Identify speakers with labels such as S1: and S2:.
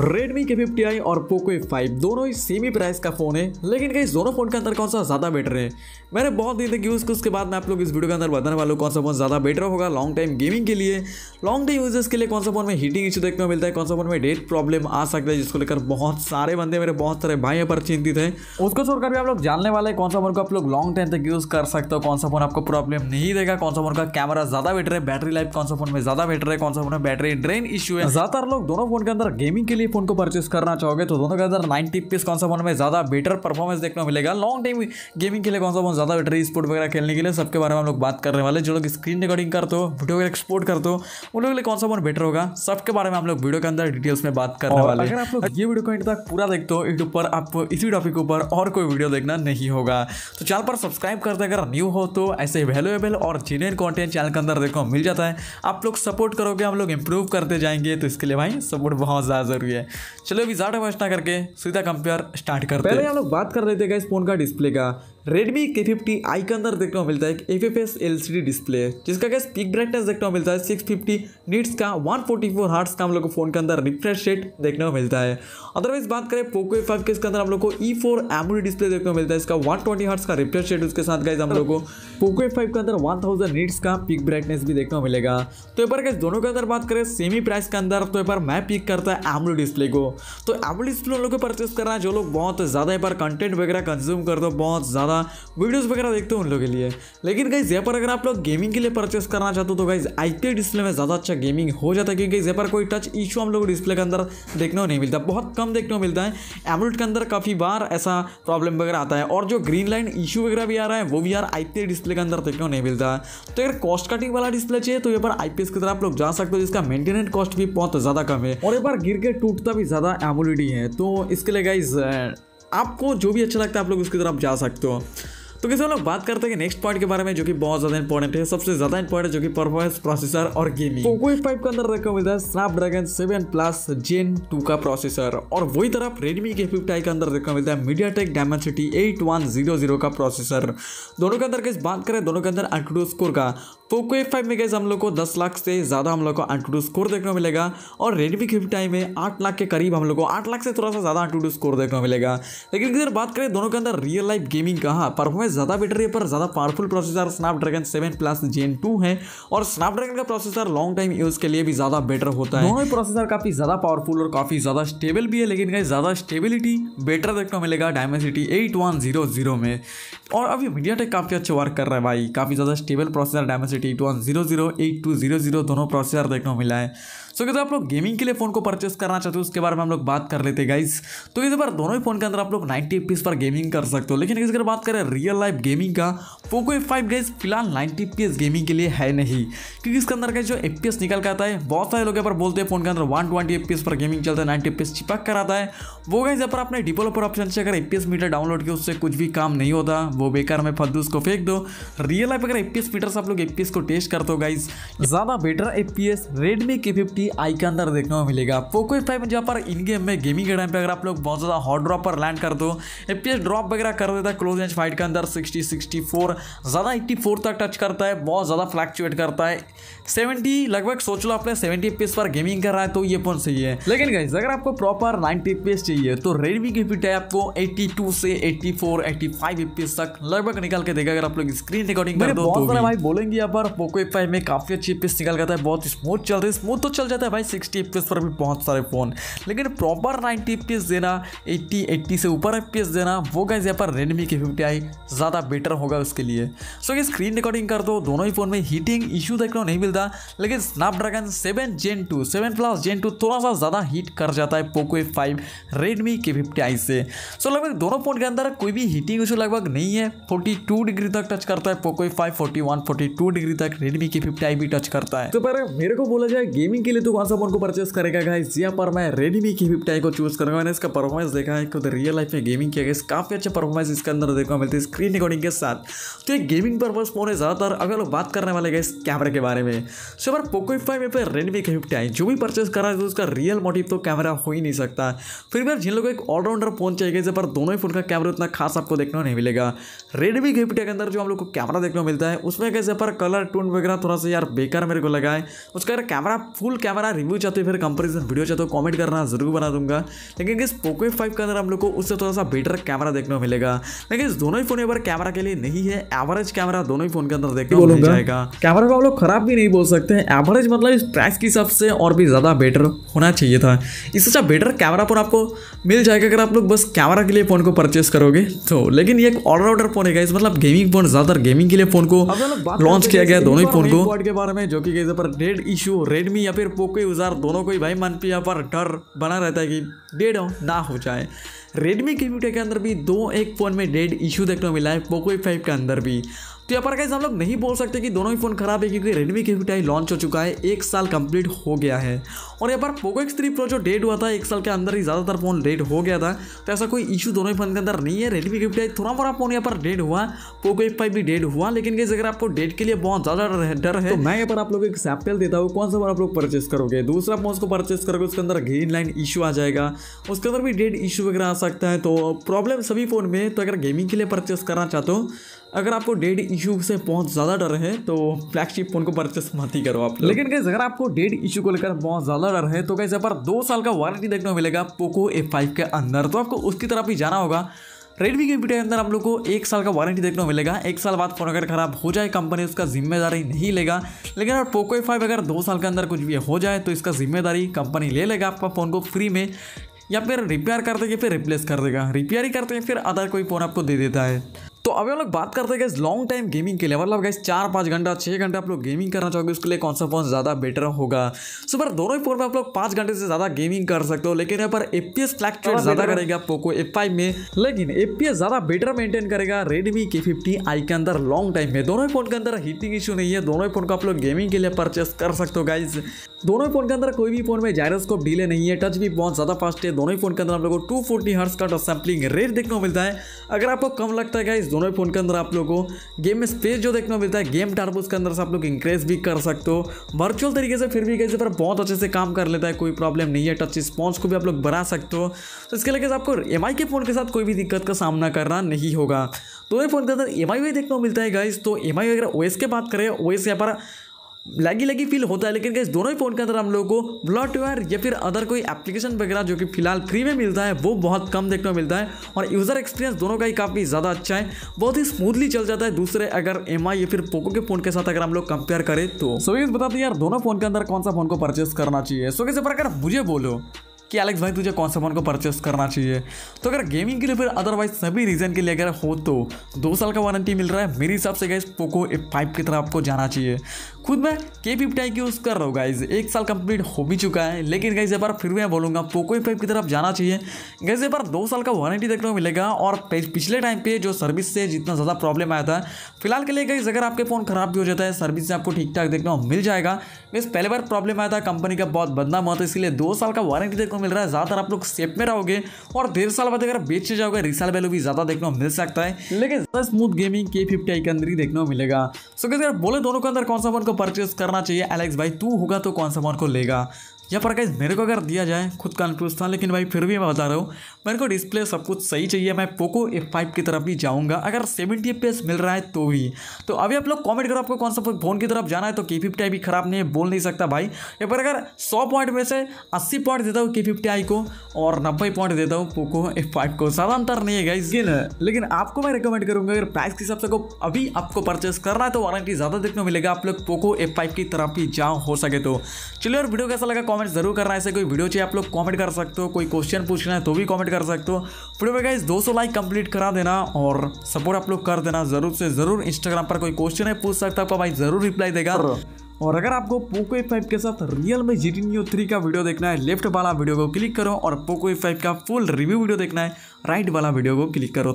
S1: Redmi आई और Poco F5 दोनों ही सेम ही प्राइस का फ़ोन है लेकिन कहीं दोनों फ़ोन के अंदर कौन सा ज़्यादा बेटर है मैंने बहुत दिन तक यूज़ किया उसके बाद मैं आप लोग इस वीडियो के अंदर बताने वाला हूँ कौन सा फ़ोन ज़्यादा बेटर होगा लॉन्ग टाइम गेमिंग के लिए लॉन्ग टाइम यूजर्स के लिए कौन सा फ़ोन में हीटिंग इशू देखने को मिलता है कौन सा फ़ोन में डेट प्रॉब्लम आ सकता है जिसको लेकर बहुत सारे बंदे मेरे बहुत सारे भाई पर चिंतित है उसको छोड़कर भी आप लोग जानने वाले कौन सा फ़ोन को आप लोग लॉन्ग टाइम तक यूज़ कर सकते हो कौन सा फ़ोन आपको प्रॉब्लम नहीं देगा कौन सा फ़ोन का कैमरा ज़्यादा बेटर है बैटरी लाइफ कौन सा फ़ोन में ज़्यादा बेटर है कौन सा फ़ोन में बैटरी ड्रेन इशू है ज़्यादातर लोग दोनों फ़ोन के अंदर गेमिंग के लिए फ़ोन को परचेस करना चाहोगे तो दोनों के अंदर नाइनटी पीस कौन सा फोन में ज़्यादा बेटर परफॉर्मेंस देखने को मिलेगा लॉन्ग टाइम गेमिंग के लिए कौन सा फोन ज़्यादा बेटर स्पोर्ट वगैरह खेलने के लिए सबके बारे में हम लोग बात करने वाले जो लोग स्क्रीन रिकॉर्डिंग करते हो वीडियो एक्सपोर्ट करते हो उन लोगों के लिए कौन सा फोन बेटर होगा सबके बारे में हम लोग वीडियो के अंदर डिटेल्स में बात करने वाले अगर आप लोग ये वीडियो को तक पूरा देखते हो यूट्यूब पर आपको इसी टॉपिक के ऊपर और कोई वीडियो देखना नहीं होगा तो चैनल पर सब्सक्राइब करते अगर न्यू हो तो ऐसे वैल्यूएबल और जेन्यून कॉन्टेंट चैनल के अंदर देखो मिल जाता है आप लोग सपोर्ट करोगे हम लोग इंप्रूव करते जाएंगे तो इसके लिए भाई सपोर्ट बहुत ज़्यादा ज़रूरी है है चलो अभी ज़्यादा वॉच ना करके सीधा कंपेयर स्टार्ट करते हैं पहले हम लोग बात कर रहे थे इस फ़ोन का डिस्प्ले का रेडमी के फिफ्टी आई के अंदर देखने को मिलता है एक एफ एफ डिस्प्ले जिसका गैस पिक ब्राइटनेस देखने को मिलता है सिक्स फिफ्टी नीट्स का वन फोर्टी का हम लोग को फोन के अंदर रिफ्रेश रेट देखने को मिलता है अदरवाइज बात करें पोको ए फाइव के इसके अंदर हम लोग को ई फोर डिस्प्ले देखने को मिलता है इसका वन ट्वेंटी का रिफ्रेश रेट उसके साथ गैस हम लोग को पोको ए फाइव के अंदर वन थाउजेंड नीट्स का पिक ब्राइटनेस भी देखने को मिलेगा तो एक बार गैस दोनों के अंदर बात करें सेमी प्राइस के अंदर तो एक बार मैं पिक करता है एमलो डिस्प्ले को तो एमलो डिस्प्ले उन लोग को परचेस करना है जो लोग बहुत ज़्यादा एक बार कंटेंट वगैरह कंज्यूम कर दो बहुत ज़्यादा वीडियोस वगैरह देखते हो उन लोगों के लिए लेकिन गाइज यहाँ पर अगर आप लोग गेमिंग के लिए परचेस करना चाहते हो तो गाइज आईपीएस डिस्प्ले में ज़्यादा अच्छा गेमिंग हो जाता है क्योंकि यहाँ पर कोई टच इशू हम लोग डिस्प्ले के अंदर देखने को नहीं मिलता बहुत कम देखने को मिलता है एमलेट के अंदर काफ़ी बार ऐसा प्रॉब्लम वगैरह आता है और जो ग्रीन लाइन इशू वगैरह भी आ रहा है वो भी यार आईपीएस डिस्प्ले के अंदर देखने को नहीं मिलता है तो अगर कॉस्ट कटिंग वाला डिस्प्ले चाहिए तो ये पर आईपीएस की तरह आप लोग जा सकते हो जिसका मेंटेनेंस कॉस्ट भी बहुत ज़्यादा कम है और एक बार गिर के टूटता भी ज़्यादा एमोलिडी है तो इसके लिए गाइज आपको जो भी अच्छा लगता है आप लोग उसकी तरफ जा सकते हो तो किसी हम लोग बात करते हैं नेक्स्ट पॉइंट के बारे में जो कि बहुत ज्यादा इंपॉर्टेंट है सबसे ज्यादा इंपॉर्टेंट जो कि परफॉर्मेंस प्रोसेसर और गेमिंग पोको फाइव के अंदर रखा मिलता है Snapdragon seven plus gen two का प्रोसेसर और वही तरफ रेडमी के फिफ्टी के अंदर रखा मिलता है MediaTek Dimensity eight one zero zero का प्रोसेसर दोनों के अंदर कैसे बात करें दोनों के अंदर एंटूडो स्कोर का पोको एफ फाइव में कैसे हम लोग को दस लाख से ज़्यादा हम लोग को एंटूडो स्कोर देखने को मिलेगा और रेडमी के फिफ्टी में आठ लाख के करीब हम लोग को आठ लाख से थोड़ा सा ज़्यादा एंटूडो स्कोर देखने को मिलेगा लेकिन अगर बात करें दोनों के अंदर रियल लाइफ गेमिंग का परफॉर्मेंस हाँ, ज़्यादा बेटर है पर ज़्यादा powerful processor Snapdragon seven plus gen two है और स्नैपड्रैगन का प्रोसेसर लॉन्ग टाइम यूज़ के लिए भी ज़्यादा बेटर होता है दोनों ही प्रोसेसर काफ़ी ज़्यादा पावरफुल और काफ़ी ज़्यादा स्टेबल भी है लेकिन कहीं ज़्यादा स्टेबिलिटी बेटर देखने को मिलेगा Dimensity eight one zero zero में और अभी मीडिया टेक काफ़ी अच्छे वर्क कर रहा है भाई काफ़ी ज़्यादा stable processor Dimensity eight one zero zero eight two zero zero दोनों प्रोसेसर देखने को मिला है सो कहते आप लोग गेमिंग के लिए फ़ोन को परचेस करना चाहते हो उसके बारे में हम लोग बात कर लेते गाइस तो इस बार दोनों ही फ़ोन के अंदर आप लोग नाइनटी पीस पर गेमिंग कर सकते हो लेकिन अगर बात करें रियल लाइफ गेमिंग का पोको एफ फाइव गाइज फिलहाल नाइनटी पी गेमिंग के लिए है नहीं क्योंकि इसके अंदर का जो एफ निकल कर आता है बहुत सारे लोग यहाँ पर बोलते हैं फ़ोन के अंदर वन ट्वेंटी पर गेमिंग चलता है नाइनटी एफ चिपक कर आता है वो गाइज यहाँ पर आपने डिवेलपर ऑप्शन से अगर एफ मीटर डाउनलोड किया उससे कुछ भी काम नहीं होता वो बेकार में फद्दू उसको फेंक दो रियल लाइफ अगर एफ मीटर से आप लोग एफ को टेस्ट करते हो गाइज ज़्यादा better F Redmi K fifty T I के अंदर देखने को मिलेगा पोको फाइव जहाँ पर इन गेम में गेमिंग के टाइम पर अगर आप लोग बहुत ज़्यादा हॉट ड्रॉप पर लैंड कर दो एपीएस ड्रॉप वगैरह कर देता है क्लोज रेंज फाइट के अंदर सिक्सटी सिक्सटी फोर ज़्यादा एट्टी फोर तक टच करता है बहुत ज़्यादा फ्लैक्चुएट करता है सेवेंटी लगभग सोच लो आपने सेवेंटी एपीएस पर गेमिंग कर रहा है तो ये फोन सही है लेकिन गाइज अगर आपको प्रॉपर नाइनटी पीस चाहिए तो रेडमी की फिट है आपको 82 से 84 85 एपीएस तक लगभग निकाल के देगा अगर आप लोग स्क्रीन रिकॉर्डिंग कर दो बहुत तो भी। भाई बोलेंगे यहाँ पर पोको एफ में काफी अच्छी पीस निकल जाता है बहुत स्मूथ चल रही है स्मूथ तो चल जाता है भाई सिक्सटी पीस पर भी बहुत सारे फोन लेकिन प्रॉपर नाइनटी पीस देना एट्टी एट्टी से ऊपर पीस देना वो गाइज यहाँ पर रेडमी की फिफ्टी आई ज़्यादा बेटर होगा उसके लिए सो ये स्क्रीन रिकॉर्डिंग कर दो दोनों ही फोन में हीटिंग इशू देखने को नहीं मिलता होगा लेकिन Snapdragon seven gen two seven plus gen two थोड़ा सा ज़्यादा हीट कर जाता है Poco A five Redmi K fifty I से सो so, लगभग दोनों फोन के अंदर कोई भी हीटिंग इशू लगभग नहीं है फोर्टी टू डिग्री तक टच करता है Poco A five forty one forty two degree तक रेडमी के फिफ्टी आई भी टच करता है तो पर मेरे को बोला जाए गेमिंग के लिए तो कौन सा फोन को परचेस करेगा गाइस यहाँ पर मैं रेडमी के फिफ्टी आई को चूज करूँगा मैंने इसका परफॉर्मेंस देखा है खुद रियल लाइफ में गेमिंग किया गया काफ़ी अच्छा परफॉर्मेंस इसके अंदर देखने मिलती है स्क्रीन रिकॉर्डिंग के साथ तो ये गेमिंग परपज फोन है ज़्यादातर अगर लोग बात करने वाले गए इस कैमरे के बारे में सो यार पोको एफ फाइव पर रेडमी के फिफ्टी आई जो भी परचेस कर रहा है तो उसका रियल मोटिव तो कैमरा हो ही नहीं सकता फिर भी जिन लोगों को एक ऑलराउंडर फोन चाहिए जैसे पर दोनों ही फोन का कैमरा उतना खास आपको देखने को नहीं मिलेगा रेडमी के फिफ्टी के अंदर जो हम लोग को कैमरा देखने को मिलता है उसमें कैसे पर कलर टून वगैरह थोड़ा सा यार बेकार मेरे को लगा है उसका अगर कैमरा फुल कैमरा रिव्यू चाहते हो फिर कंपेरिजन वीडियो चाहते हो कॉमेंट करना जरूर बना दूंगा लेकिन इस पोको एफ फाइव के अंदर हम लोग को उससे थोड़ा सा बेटर कैमरा देखने को मिलेगा लेकिन दोनों ही फोन पर कैमरा के लिए नहीं है एवरेज कैमरा दोनों ही फोन के अंदर देखने को मिल जाएगा कैमरा को हम लोग खराब भी नहीं ही बोल सकते हैं एवरेज मतलब इस प्राइस के हिसाब से और भी ज़्यादा बेटर होना चाहिए था इससे अच्छा बेटर कैमरा फ़ोन आपको मिल जाएगा अगर आप लोग बस कैमरा के लिए फ़ोन को परचेस करोगे तो लेकिन ये एक ऑलराउंडर फ़ोन है इस मतलब गेमिंग फ़ोन ज़्यादातर गेमिंग के लिए फ़ोन को लॉन्च किया गया दोनों ही फ़ोन को के बारे में जो कि गई पर डेड इशू रेडमी या फिर पोको यूज़ार दोनों को ही भाई मन पी पर डर बना रहता है कि डेड ना हो जाए रेडमी के के अंदर भी दो एक फ़ोन में डेड इशू देखने को मिला है पोको फाइव के अंदर भी तो यहाँ पर कैसे हम लोग नहीं बोल सकते कि दोनों ही फ़ोन खराब है क्योंकि रेडमी के टी लॉन्च हो चुका है एक साल कंप्लीट हो गया है और यहाँ पर पोको एक्स थ्री प्रो जो डेट हुआ था एक साल के अंदर ही ज़्यादातर फ़ोन डेट हो गया था तो ऐसा कोई इशू दोनों ही फ़ोन के अंदर नहीं है रेडमी के टी थोड़ा मोड़ा फ़ोन यहाँ पर डेट हुआ पोको एफ फाइव भी डेट हुआ लेकिन कैसे अगर आपको डेट के लिए बहुत ज़्यादा डर है तो मैं यहाँ पर आप लोग एक सैम्पल देता हूँ कौन सा फोन आप लोग परचेस करोगे दूसरा फोन उसको परचेस करोगे उसके अंदर ग्रीन लाइन इशू आ जाएगा उसके अंदर भी डेट इशू वगैरह आ सकता है तो प्रॉब्लम सभी फ़ोन में तो अगर गेमिंग के लिए परचेस करना चाहते हो अगर आपको डेड इशू से बहुत ज़्यादा डर है तो फ्लैगशिप फ़ोन को परचेस मत ही करो आप लेकिन कैसे अगर आपको डेड इशू को लेकर बहुत ज़्यादा डर है तो कैसे पर दो साल का वारंटी देखने को मिलेगा पोको ए फाइव के अंदर तो आपको उसकी तरफ ही जाना होगा रेडमी के के अंदर आप लोग को एक साल का वारंटी देखने को मिलेगा एक साल बाद फ़ोन अगर खराब हो जाए कंपनी उसका जिम्मेदारी नहीं लेगा लेकिन अगर पोको ए फाइव अगर दो साल के अंदर कुछ भी हो जाए तो इसका जिम्मेदारी कंपनी ले लेगा आपका फ़ोन को फ्री में या फिर रिपेयर कर देगा फिर रिप्लेस कर देगा रिपेयर ही करते हैं फिर अदर कोई फ़ोन आपको दे देता है तो अभी हम लोग बात करते हैं लॉन्ग टाइम गेमिंग के लिए मतलब गैस चार पाँच घंटा छः घंटे आप लोग गेमिंग करना चाहोगे उसके लिए कौन सा फोन ज़्यादा बेटर होगा सो पर दोनों ही फोन में आप लोग पाँच घंटे से ज़्यादा गेमिंग कर सकते हो लेकिन यहाँ पर ए पी एस फ्लैक्चुएट ज़्यादा करेगा पोको एफ फाइव में लेकिन ए पी एस ज़्यादा बेटर मेंटेन करेगा रेडमी के फिफ्टी आई के अंदर लॉन्ग टाइम में दोनों ही फोन के अंदर हीटिंग इशू नहीं है दोनों ही फोन को आप लोग गेमिंग के लिए परचेस कर सकते हो गाइज दोनों ही फोन के अंदर कोई भी फोन में जायरोस्कोप डिले नहीं है टच भी बहुत ज़्यादा फास्ट है दोनों ही फोन के अंदर आप लोगों को टू फोर्टी हर्ट्स का सैम्पलिंग रेट देखने को मिलता है अगर आपको कम लगता है गाइज दोनों फ़ोन के अंदर आप लोगों को गेम में स्पेस जो देखने को मिलता है गेम टार्बो उसके अंदर से आप लोग इंक्रेज भी कर सकते हो वर्चुअल तरीके से फिर भी कैसे पर बहुत अच्छे से काम कर लेता है कोई प्रॉब्लम नहीं है टच रिस्पॉन्स को भी आप लोग बढ़ा सकते हो तो इसके लिए आपको एम के फ़ोन के साथ कोई भी दिक्कत का सामना करना नहीं होगा दोनों फ़ोन के अंदर एम आई देखने को मिलता है गाइज तो एम आई वगैरह ओ के बात करें ओ यहाँ पर लगी लगी फील होता है लेकिन इस दोनों ही फ़ोन के अंदर हम लोगों को ब्लॉटवेयर या फिर अदर कोई एप्लीकेशन वगैरह जो कि फिलहाल फ्री में मिलता है वो बहुत कम देखने को मिलता है और यूज़र एक्सपीरियंस दोनों का ही काफ़ी ज़्यादा अच्छा है बहुत ही स्मूथली चल जाता है दूसरे अगर एम या फिर पोको के फोन के साथ अगर हम लोग कंपेयर करें तो सो ये बताते यार दोनों फोन के अंदर कौन सा फोन को परचेस करना चाहिए सो कैसे पर अगर मुझे बोलो कि एलेक्स भाई तुझे कौन सा फ़ोन को परचेस करना चाहिए तो अगर गेमिंग के लिए फिर अदरवाइज सभी रीज़न के लिए अगर हो तो दो साल का वारंटी मिल रहा है मेरे हिसाब से गाइज पोको ए फाइव की तरफ आपको जाना चाहिए खुद मैं के फिफ्टी आई यूज़ कर रहा हूँ गाइज एक साल कंप्लीट हो भी चुका है लेकिन गाइज एक बार फिर मैं बोलूँगा पोको ए फाइव की तरफ जाना चाहिए गाइज एक बार दो साल का वारंटी देखने को मिलेगा और पिछले टाइम पर जो सर्विस से जितना ज़्यादा प्रॉब्लम आया था फिलहाल के लिए गाइज अगर आपके फ़ोन ख़राब भी हो जाता है सर्विस से आपको ठीक ठाक देखने को मिल जाएगा गाइज पहले बार प्रॉब्लम आया था कंपनी का बहुत बदनाम होता है इसलिए दो साल का वारंटी देखने मिल रहा है ज़्यादातर आप लोग सेफ में रहोगे और डेढ़ साल बाद अगर बेचे जाओगे रिसाल वैल्यू भी ज़्यादा देखने को मिल सकता है लेकिन स्मूथ गेमिंग के फिफ्टी के अंदर ही देखने को मिलेगा सो so, अगर बोले दोनों के अंदर कौन सा फोन को परचेज करना चाहिए एलेक्स भाई तू होगा तो कौन सा फोन को लेगा यहाँ पर गाइज मेरे को अगर दिया जाए खुद कन्फ्यूज था लेकिन भाई फिर भी मैं बता रहा हूँ मेरे को डिस्प्ले सब कुछ सही चाहिए मैं पोको एफ फाइव की तरफ भी जाऊँगा अगर सेवेंटी एफ मिल रहा है तो भी तो अभी आप लोग कॉमेंट करो आपको कौन सा फोन की तरफ जाना है तो के फिफ्टी आई भी खराब नहीं है बोल नहीं सकता भाई यहाँ पर अगर सौ पॉइंट में से अस्सी पॉइंट देता हूँ के फिफ्टी आई को और नब्बे पॉइंट देता हूँ पोको एफ फाइव को ज़्यादा अंतर नहीं है गाइज लेकिन आपको मैं रिकमेंड करूँगा अगर प्राइस के हिसाब से अभी आपको परचेस करना है तो वारंटी ज़्यादा देखने को मिलेगा आप लोग पोको एफ फाइव की तरफ भी जाओ हो सके तो चलिए और वीडियो कैसा लगा कॉमेंट कमेंट जरूर करना ऐसे कोई वीडियो चाहिए आप लोग कमेंट कर सकते हो कोई क्वेश्चन पूछना है तो भी कमेंट कर सकते हो फिर में गाइज 200 लाइक कंप्लीट करा देना और सपोर्ट आप लोग कर देना जरूर से जरूर इंस्टाग्राम पर कोई क्वेश्चन है पूछ सकता है भाई जरूर रिप्लाई देगा हाँ। और अगर आपको पोको ए फाइव के साथ रियल में जी टी थ्री का वीडियो देखना है लेफ्ट वाला वीडियो को क्लिक करो और पोको ए फाइव का फुल रिव्यू वीडियो देखना है राइट वाला वीडियो को क्लिक करो